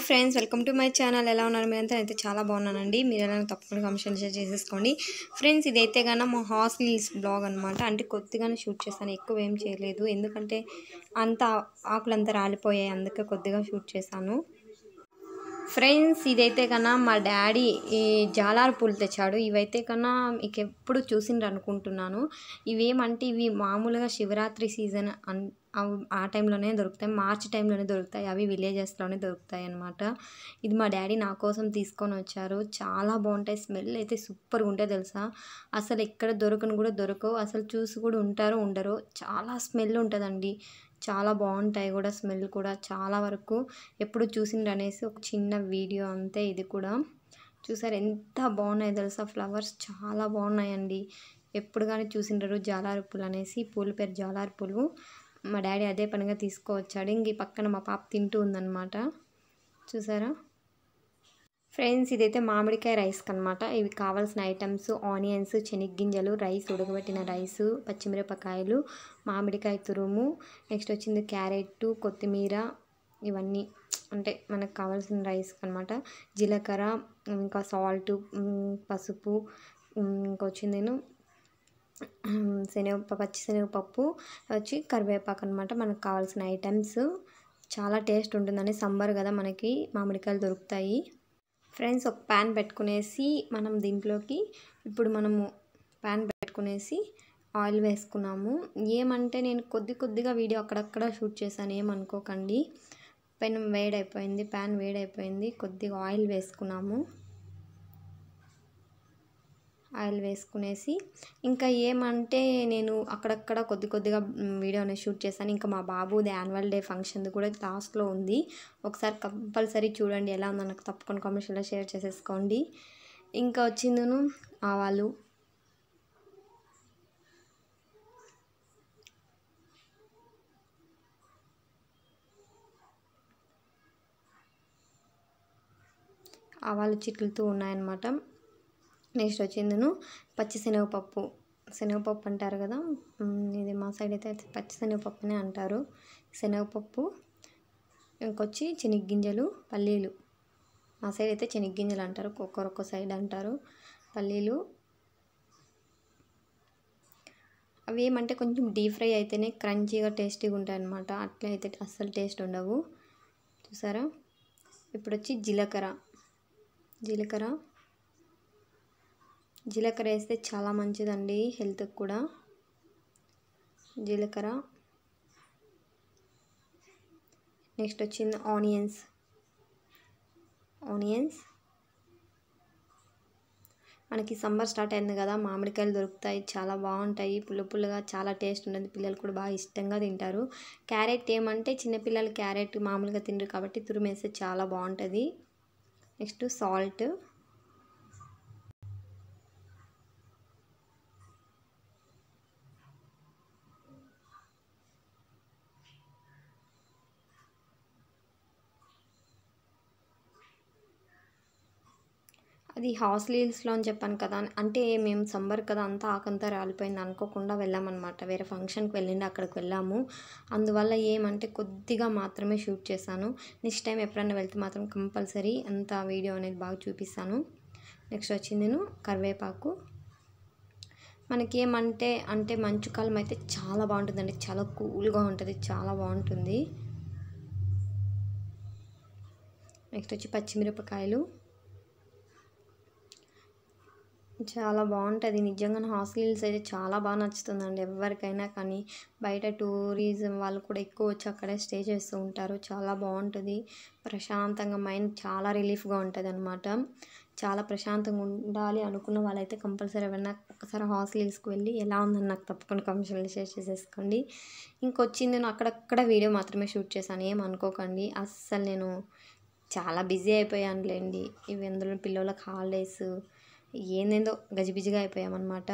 hi friends welcome to my channel ఎలా ఉన్నారు మీరంతా అయితే చాలా బాగున్నానండి మీరు ఎలా తప్పకుండా కమిషన్ షేర్ చేసేసుకోండి ఫ్రెండ్స్ ఇదైతే కన్నా మా హాస్టల్స్ బ్లాగ్ అనమాట అంటే కొద్దిగానే షూట్ చేశాను ఎక్కువ ఏం చేయలేదు ఎందుకంటే అంత ఆకులంతా రాలిపోయాయి అందుకే కొద్దిగా షూట్ చేశాను ఫ్రెండ్స్ ఇదైతే కన్నా మా డాడీ ఈ జాలార్ పూలు తెచ్చాడు ఇవైతే కన్నా మీకు ఎప్పుడు చూసిండ్రు అనుకుంటున్నాను ఇవేమంటే ఇవి మామూలుగా శివరాత్రి సీజన్ అన్ ఆ టైంలోనే దొరుకుతాయి మార్చి టైంలోనే దొరుకుతాయి అవి విలేజెస్లోనే దొరుకుతాయి అనమాట ఇది మా డాడీ నా కోసం తీసుకొని వచ్చారు చాలా బాగుంటాయి స్మెల్ అయితే సూపర్గా ఉంటాయి తెలుసా అసలు ఎక్కడ దొరకను కూడా దొరకవు అసలు చూసి కూడా ఉంటారు ఉండరు చాలా స్మెల్ ఉంటుందండి చాలా బాగుంటాయి కూడా స్మెల్ కూడా చాలా వరకు ఎప్పుడు చూసిండ్రు అనేసి ఒక చిన్న వీడియో అంతే ఇది కూడా చూసారు ఎంత బాగున్నాయి తెలుసా ఫ్లవర్స్ చాలా బాగున్నాయండి ఎప్పుడు కానీ చూసిండ్రు జాలారు పూలు అనేసి పూల పేరు జాలారు పూలు మా డాడీ అదే పనిగా తీసుకువచ్చాడు ఇంక ఈ పక్కన మా పాప తింటూ ఉందన్నమాట చూసారా ఫ్రెండ్స్ ఇదైతే మామిడికాయ రైస్ అనమాట ఇవి కావాల్సిన ఐటమ్స్ ఆనియన్స్ చెనిగ్గింజలు రైస్ ఉడకబెట్టిన రైస్ పచ్చిమిరపకాయలు మామిడికాయ తురుము నెక్స్ట్ వచ్చింది క్యారెట్ కొత్తిమీర ఇవన్నీ అంటే మనకు కావాల్సిన రైస్ అనమాట జీలకర్ర ఇంకా సాల్ట్ పసుపు ఇంకొచ్చింది నేను శనగ పచ్చి శనగపప్పు వచ్చి కరివేపాకు అనమాట మనకు కావాల్సిన ఐటమ్స్ చాలా టేస్ట్ ఉంటుందని సంబర్ కదా మనకి మామిడికాయలు దొరుకుతాయి ఫ్రెండ్స్ ఒక ప్యాన్ పెట్టుకునేసి మనం దీంట్లోకి ఇప్పుడు మనము ప్యాన్ పెట్టుకునేసి ఆయిల్ వేసుకున్నాము ఏమంటే నేను కొద్ది కొద్దిగా వీడియో అక్కడక్కడ షూట్ చేశాను ఏమనుకోకండి పెన్ వేడైపోయింది ప్యాన్ వేడైపోయింది కొద్దిగా ఆయిల్ వేసుకున్నాము ఆయిల్ వేసుకునేసి ఇంకా ఏమంటే నేను అక్కడక్కడ కొద్ది కొద్దిగా వీడియోని షూట్ చేశాను ఇంకా మా బాబుది యాన్యువల్ డే ఫంక్షన్ది కూడా లాస్ట్లో ఉంది ఒకసారి కంపల్సరీ చూడండి ఎలా ఉందో నాకు తప్పకుండా కామెంట్స్లో షేర్ చేసేసుకోండి ఇంకా వచ్చిందను ఆవాలు ఆవాలు చిట్లుతూ ఉన్నాయన్నమాట నెక్స్ట్ వచ్చిందను పచ్చిశనగపప్పు శనగపప్పు అంటారు కదా ఇది మా సైడ్ అయితే పచ్చిశనగపప్పునే అంటారు శనగపప్పు ఇంకొచ్చి చెనిగ్గింజలు పల్లీలు మా సైడ్ అయితే చెనిగ్గింజలు అంటారు ఒక్కొక్క సైడ్ అంటారు పల్లీలు అవి ఏమంటే కొంచెం డీప్ ఫ్రై అయితేనే క్రంచీగా టేస్టీగా ఉంటాయి అన్నమాట అట్లా అయితే అస్సలు టేస్ట్ ఉండవు చూసారా ఇప్పుడు వచ్చి జీలకర్ర జీలకర్ర జీలకర్ర వేస్తే చాలా మంచిదండి హెల్త్కి కూడా జీలకర్ర నెక్స్ట్ వచ్చింది ఆనియన్స్ ఆనియన్స్ మనకి సమ్మర్ స్టార్ట్ అయింది కదా మామిడికాయలు దొరుకుతాయి చాలా బాగుంటాయి పుల్ల పుల్లగా చాలా టేస్ట్ ఉంటుంది పిల్లలు కూడా బాగా ఇష్టంగా తింటారు క్యారెట్ ఏమంటే చిన్నపిల్లలు క్యారెట్ మామూలుగా తినరు కాబట్టి తురుమేస్తే చాలా బాగుంటుంది నెక్స్ట్ సాల్ట్ అది హాస్టల్ హీల్స్లో అని చెప్పాను కదా అంటే మేము సంబర్ కదా అంతా ఆకంతా రాలిపోయింది అనుకోకుండా వెళ్ళామన్నమాట వేరే ఫంక్షన్కి వెళ్ళిండి అక్కడికి వెళ్ళాము అందువల్ల ఏమంటే కొద్దిగా మాత్రమే షూట్ చేశాను నెక్స్ట్ టైం ఎప్పుడైనా వెళ్తే మాత్రం కంపల్సరీ అంత వీడియో అనేది బాగా చూపిస్తాను నెక్స్ట్ వచ్చింది నేను కరివేపాకు మనకి ఏమంటే అంటే మంచు కాలం అయితే చాలా బాగుంటుందండి చాలా కూల్గా ఉంటుంది చాలా బాగుంటుంది నెక్స్ట్ వచ్చి పచ్చిమిరపకాయలు చాలా బాగుంటుంది నిజంగా హాస్టల్ హిల్స్ అయితే చాలా బాగా నచ్చుతుందండి ఎవరికైనా కానీ బయట టూరిజం వాళ్ళు కూడా ఎక్కువ వచ్చి అక్కడే స్టే చేస్తూ ఉంటారు చాలా బాగుంటుంది ప్రశాంతంగా మైండ్ చాలా రిలీఫ్గా ఉంటుంది అనమాట చాలా ప్రశాంతంగా ఉండాలి అనుకున్న వాళ్ళైతే కంపల్సరీ ఎవరైనా ఒకసారి హాస్టల్ హిల్స్కి వెళ్ళి ఎలా ఉందని నాకు తప్పకుండా కమిషన్ షేర్ చేసేసుకోండి ఇంకొచ్చింది నేను అక్కడక్కడ వీడియో మాత్రమే షూట్ చేశాను ఏమనుకోకండి అస్సలు నేను చాలా బిజీ అయిపోయానులేండి ఇవి అందులో పిల్లలకు హాలిడేస్ ఏందేందో గజిబిజిగా అయిపోయామన్నమాట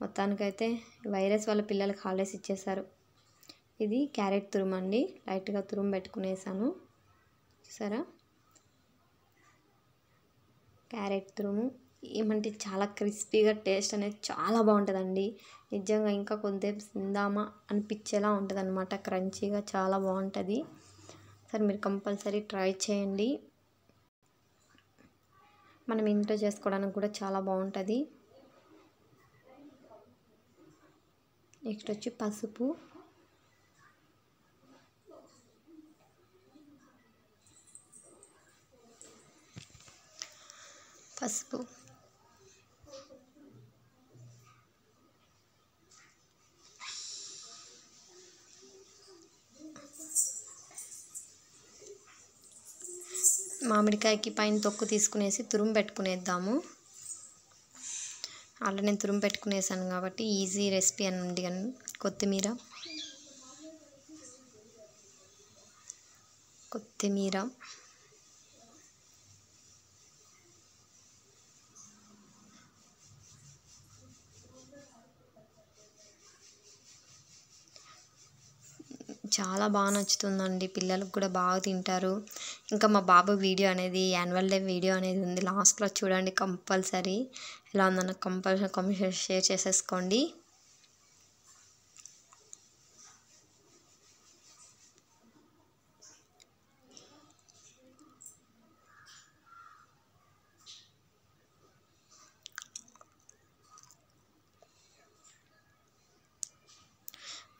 మొత్తానికైతే వైరస్ వాళ్ళ పిల్లలకి హాలిడేస్ ఇచ్చేశారు ఇది క్యారెట్ తురుము అండి లైట్గా తురుము పెట్టుకునేసాను చూసారా క్యారెట్ తురుము ఏమంటే చాలా క్రిస్పీగా టేస్ట్ అనేది చాలా బాగుంటుందండి నిజంగా ఇంకా కొద్దిసేపు తిందామా అనిపించేలా ఉంటుంది అనమాట క్రంచీగా చాలా బాగుంటుంది సరే మీరు కంపల్సరీ ట్రై చేయండి మనం ఇంట్లో చేసుకోవడానికి కూడా చాలా బాగుంటుంది నెక్స్ట్ వచ్చి పసుపు పసుపు మామిడికాయకి పైన తొక్కు తీసుకునేసి తురుము పెట్టుకునేద్దాము అలా నేను తురుము పెట్టుకునేసాను కాబట్టి ఈజీ రెసిపీ అని ఉంది కొత్తిమీర కొత్తిమీర చాలా బాగా నచ్చుతుందండి పిల్లలకు కూడా బాగా తింటారు ఇంకా మా బాబు వీడియో అనేది యాన్యువల్ డే వీడియో అనేది ఉంది లాస్ట్లో చూడండి కంపల్సరీ ఎలా ఉందన్న కంపల్సరీ కమెంట్ షేర్ చేసేసుకోండి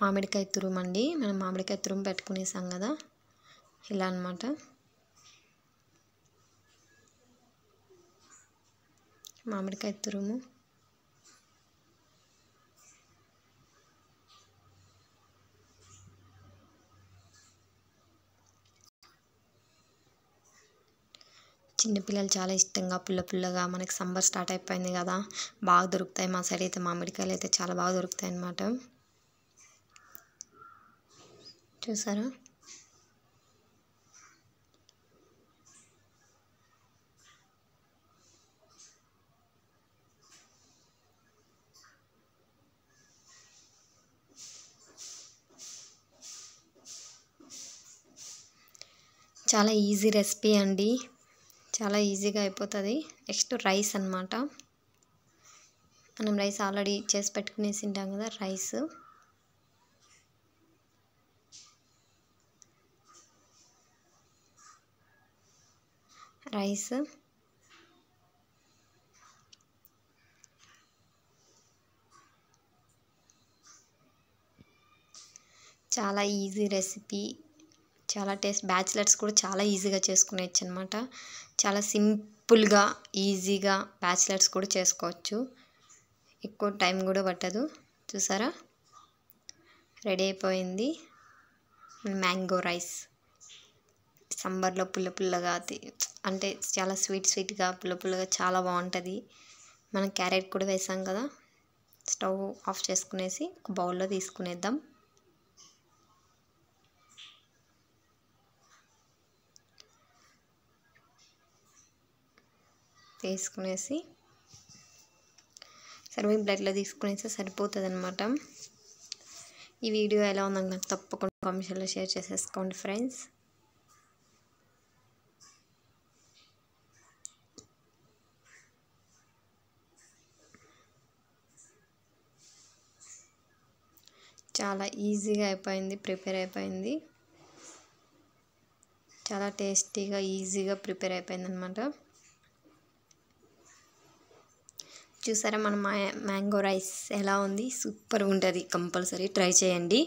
మామిడికాయ తురుము అండి మనం మామిడికాయ తురుము పెట్టుకునేసాం కదా ఇలా అనమాట మామిడికాయ తురుము చిన్నపిల్లలు చాలా ఇష్టంగా పుల్ల పుల్లగా మనకి సమ్మర్ స్టార్ట్ అయిపోయింది కదా బాగా దొరుకుతాయి మా సైడ్ అయితే మామిడికాయలు అయితే చాలా బాగా దొరుకుతాయి అన్నమాట చూసారా చాలా ఈజీ రెసిపీ అండి చాలా ఈజీగా అయిపోతుంది నెక్స్ట్ రైస్ అనమాట మనం రైస్ ఆల్రెడీ చేసి పెట్టుకునేసి ఉంటాం కదా రైస్ రైస్ చాలా ఈజీ రెసిపీ చాలా టేస్ట్ బ్యాచిలర్స్ కూడా చాలా ఈజీగా చేసుకునేవచ్చు అనమాట చాలా సింపుల్గా ఈజీగా బ్యాచిలర్స్ కూడా చేసుకోవచ్చు ఎక్కువ టైం కూడా పట్టదు చూసారా రెడీ అయిపోయింది మ్యాంగో రైస్ సాంబార్లో పుల్ల పుల్లగా అంటే చాలా స్వీట్ స్వీట్గా పుల్ల పుల్లగా చాలా బాగుంటుంది మనం క్యారెట్ కూడా వేసాం కదా స్టవ్ ఆఫ్ చేసుకునేసి ఒక బౌల్లో తీసుకునేద్దాం తీసుకునేసి సర్వింగ్ ప్లేట్లో తీసుకునేసి సరిపోతుంది అనమాట ఈ వీడియో ఎలా ఉందని నాకు తప్పకుండా కామెంట్స్లో షేర్ చేసేసుకోండి ఫ్రెండ్స్ చాలా ఈజీగా అయిపోయింది ప్రిపేర్ అయిపోయింది చాలా టేస్టీగా ఈజీగా ప్రిపేర్ అయిపోయింది అనమాట చూసారా మన మ్యాంగో రైస్ ఎలా ఉంది సూపర్గా ఉంటుంది కంపల్సరీ ట్రై చేయండి